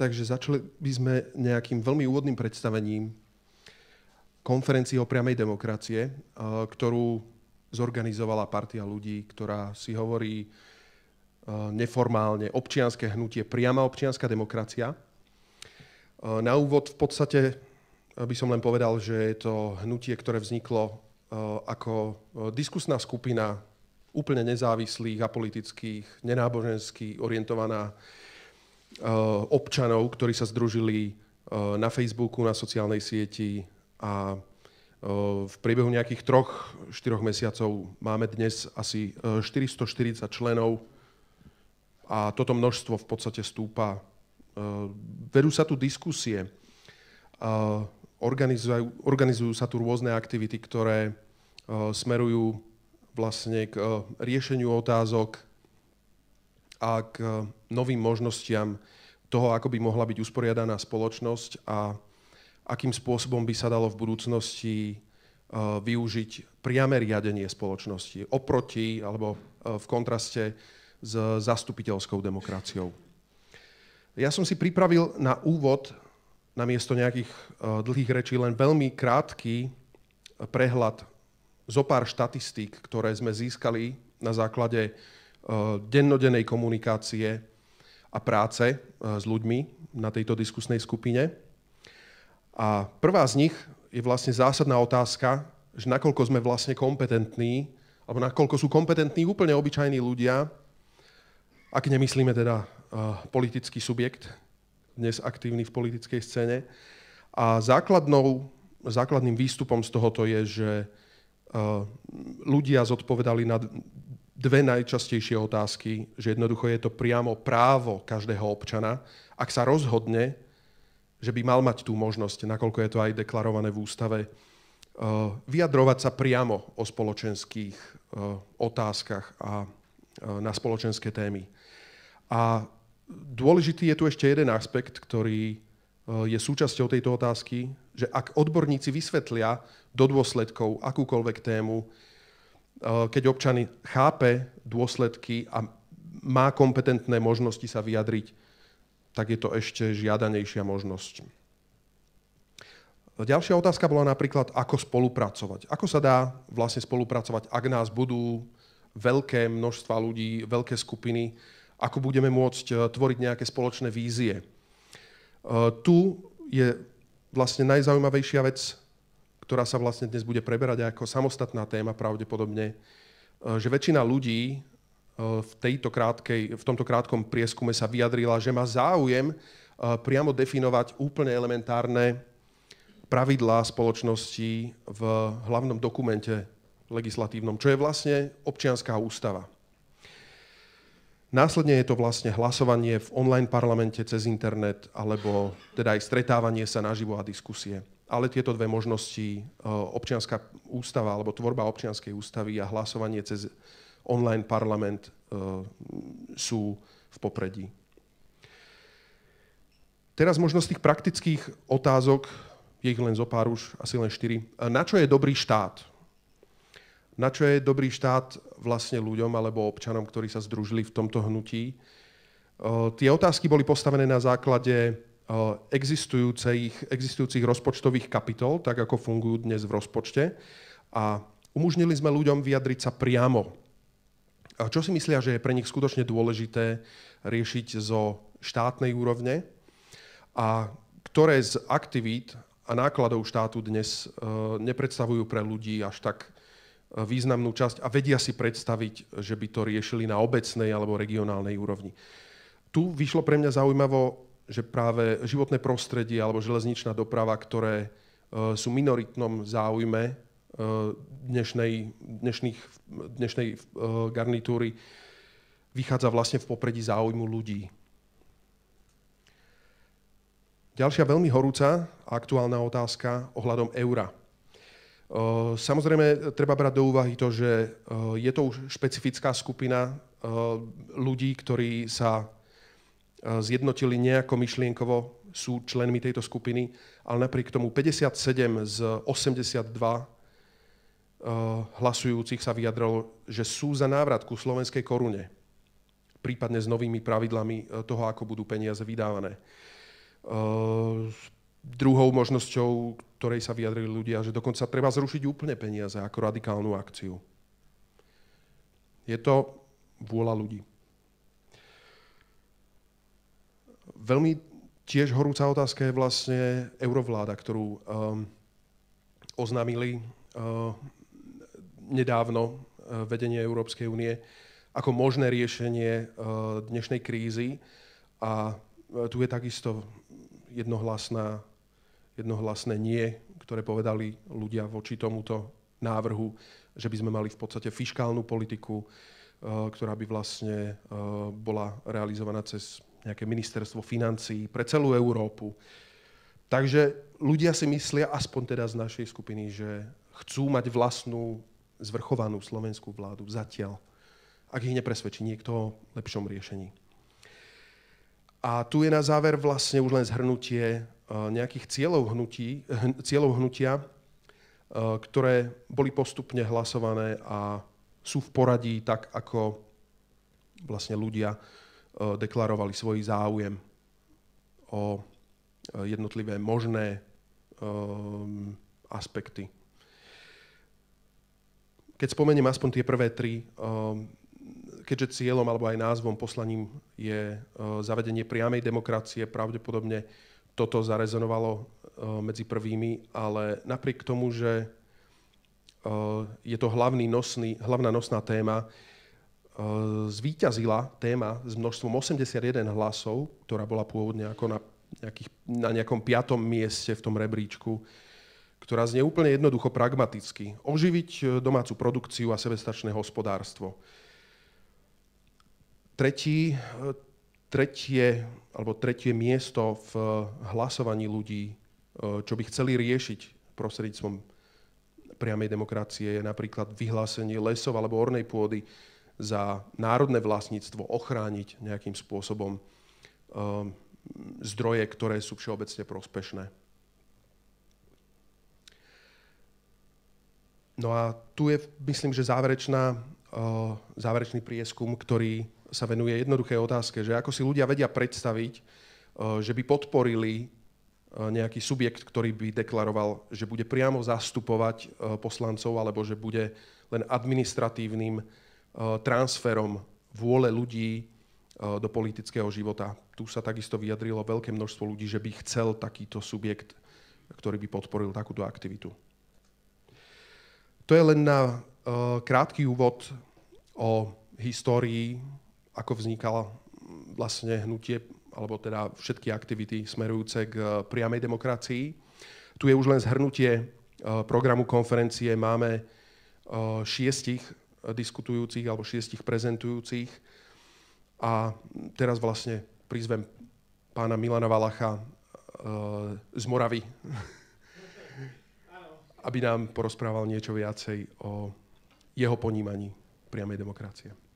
Takže začali by sme nejakým veľmi úvodným predstavením konferencie o priamej demokracie, ktorú zorganizovala partia ľudí, ktorá si hovorí neformálne občianské hnutie priama občianská demokracia. Na úvod v podstate by som len povedal, že je to hnutie, ktoré vzniklo ako diskusná skupina úplne nezávislých a politických, nenáboženských, orientovaná Eh, občanov, ktorí sa združili eh, na Facebooku, na sociálnej sieti a eh, v priebehu nejakých troch, štyroch mesiacov máme dnes asi 440 členov a toto množstvo v podstate stúpa. Vedú sa tu diskusie, organizujú, organizujú sa tu rôzne aktivity, ktoré smerujú vlastne k riešeniu otázok a k e, novým možnostiam toho, ako by mohla byť usporiadaná spoločnosť a akým spôsobom by sa dalo v budúcnosti e, využiť priame riadenie spoločnosti oproti alebo e, v kontraste s zastupiteľskou demokraciou. Ja som si pripravil na úvod, na miesto nejakých dlhých rečí, len veľmi krátky prehľad zo pár štatistík, ktoré sme získali na základe Eh, dennodenej komunikácie a práce eh, s ľuďmi na tejto diskusnej skupine. A prvá z nich je vlastne zásadná otázka, že nakoľko sme vlastne kompetentní, alebo nakoľko sú kompetentní úplne obyčajní ľudia, ak nemyslíme teda eh, politický subjekt, dnes aktívny v politickej scéne. A základnou, základným výstupom z tohoto je, že ľudia zodpovedali na dve najčastejšie otázky, že jednoducho je to priamo právo každého občana, ak sa rozhodne, že by mal mať tú možnosť, nakoľko je to aj deklarované v ústave, eh, vyjadrovať sa priamo o spoločenských eh, otázkach a eh, na spoločenské témy. A dôležitý je tu ešte jeden aspekt, ktorý je súčasťou tejto otázky, že ak odborníci vysvetlia do dôsledkov akúkoľvek tému, Eh, keď občan chápe dôsledky a má kompetentné možnosti sa vyjadriť, tak je to ešte žiadanejšia možnosť. Ďalšia otázka bola napríklad, ako spolupracovať. Ako sa dá vlastne spolupracovať, ak nás budú veľké množstva ľudí, veľké skupiny, ako budeme môcť eh, tvoriť nejaké spoločné vízie. Eh, tu je vlastne najzaujímavejšia vec ktorá sa vlastne dnes bude preberať ako samostatná téma pravdepodobne, e, že väčšina ľudí e, v, tejto krátkej, v tomto krátkom prieskume sa vyjadrila, že má záujem e, priamo definovať úplne elementárne pravidlá spoločnosti v hlavnom dokumente legislatívnom, čo je vlastne občianská ústava. Následne je to vlastne hlasovanie v online parlamente cez internet, alebo teda aj stretávanie sa naživo a diskusie ale tieto dve možnosti, eh, občianská ústava alebo tvorba občianskej ústavy a hlasovanie cez online parlament eh, sú v popredí. Teraz možno z tých praktických otázok, je ich len zo pár už, asi len štyri. Eh, na čo je dobrý štát? Na čo je dobrý štát vlastne ľuďom alebo občanom, ktorí sa združili v tomto hnutí? Tie otázky boli postavené na základe existujúcich, existujúcich rozpočtových kapitol, tak ako fungujú dnes v rozpočte. A umožnili sme ľuďom vyjadriť sa priamo. A čo si myslia, že je pre nich skutočne dôležité riešiť zo štátnej úrovne a ktoré z aktivít a nákladov štátu dnes e, nepredstavujú pre ľudí až tak e, významnú časť a vedia si predstaviť, že by to riešili na obecnej alebo regionálnej úrovni. Tu vyšlo pre mňa zaujímavo že práve životné prostredie alebo železničná doprava, ktoré e, sú minoritnom záujme e, dnešnej, dnešných, dnešnej e, garnitúry, vychádza vlastne v popredí záujmu ľudí. Ďalšia veľmi horúca a aktuálna otázka ohľadom eura. Samozrejme, treba brať do úvahy to, že je to už špecifická skupina ľudí, ktorí sa Eh, zjednotili nejako myšlienkovo, sú členmi tejto skupiny, ale napriek tomu 57 z 82 eh, hlasujúcich sa vyjadralo, že sú za návrat ku slovenskej korune, prípadne s novými pravidlami eh, toho, ako budú peniaze vydávané. Druhou možnosťou, ktorej sa vyjadrili ľudia, že dokonca treba zrušiť úplne peniaze ako radikálnu akciu. Je to vôľa ľudí. Veľmi tiež horúca otázka je vlastne eurovláda, ktorú um, oznámili uh, nedávno uh, vedenie Európskej únie ako možné riešenie uh, dnešnej krízy. A eh, tu je takisto jednohlasná, jednohlasné nie, ktoré povedali ľudia voči tomuto návrhu, že by sme mali v podstate fiskálnu politiku, ktorá by vlastne bola realizovaná cez nejaké ministerstvo financií, pre celú Európu. Takže ľudia si myslia, aspoň teda z našej skupiny, že chcú mať vlastnú zvrchovanú slovenskú vládu zatiaľ, ak ich nepresvedčí niekto o lepšom riešení. A tu je na záver vlastne už len zhrnutie e, nejakých cieľov, hnutí, hm, cieľov hnutia, e, ktoré boli postupne hlasované a sú v poradí tak, ako vlastne ľudia E, deklarovali svoj záujem o e, jednotlivé možné e, aspekty. Keď spomeniem aspoň tie prvé tri, keďže cieľom alebo aj názvom, poslaním je zavedenie priamej demokracie, pravdepodobne toto zarezonovalo medzi prvými, ale napriek tomu, že je to hlavný nosný, hlavná nosná téma, Eh, zvíťazila téma s množstvom 81 hlasov, ktorá bola pôvodne ako na, nejakých, na nejakom piatom mieste v tom rebríčku, ktorá znie úplne jednoducho pragmaticky. Oživiť eh, domácu produkciu a sebestačné hospodárstvo. Tretí, eh, tretie, alebo tretie miesto v hlasovaní ľudí, čo by chceli riešiť prostredníctvom priamej demokracie, je napríklad vyhlásenie lesov alebo ornej pôdy za národné vlastníctvo ochrániť nejakým spôsobom ehm, zdroje, ktoré sú všeobecne prospešné. No a tu je, myslím, že záverečná, ehm, záverečný prieskum, ktorý sa venuje jednoduché otázke, že ako si ľudia vedia predstaviť, ehm, že by podporili nejaký subjekt, ktorý by deklaroval, že bude priamo zastupovať poslancov alebo že bude len administratívnym Eh, transferom vôle ľudí eh, do politického života. Tu sa takisto vyjadrilo veľké množstvo ľudí, že by chcel takýto subjekt, ktorý by podporil takúto aktivitu. To je len na eh, krátky úvod o histórii, ako vznikalo mm, vlastne hnutie, alebo teda všetky aktivity smerujúce k priamej demokracii. Tu je už len zhrnutie programu konferencie. Máme šiestich diskutujúcich alebo šiestich prezentujúcich. A teraz vlastne prizvem pána Milana Valacha e, z Moravy, aby nám porozprával niečo viacej o jeho ponímaní priamej demokracie.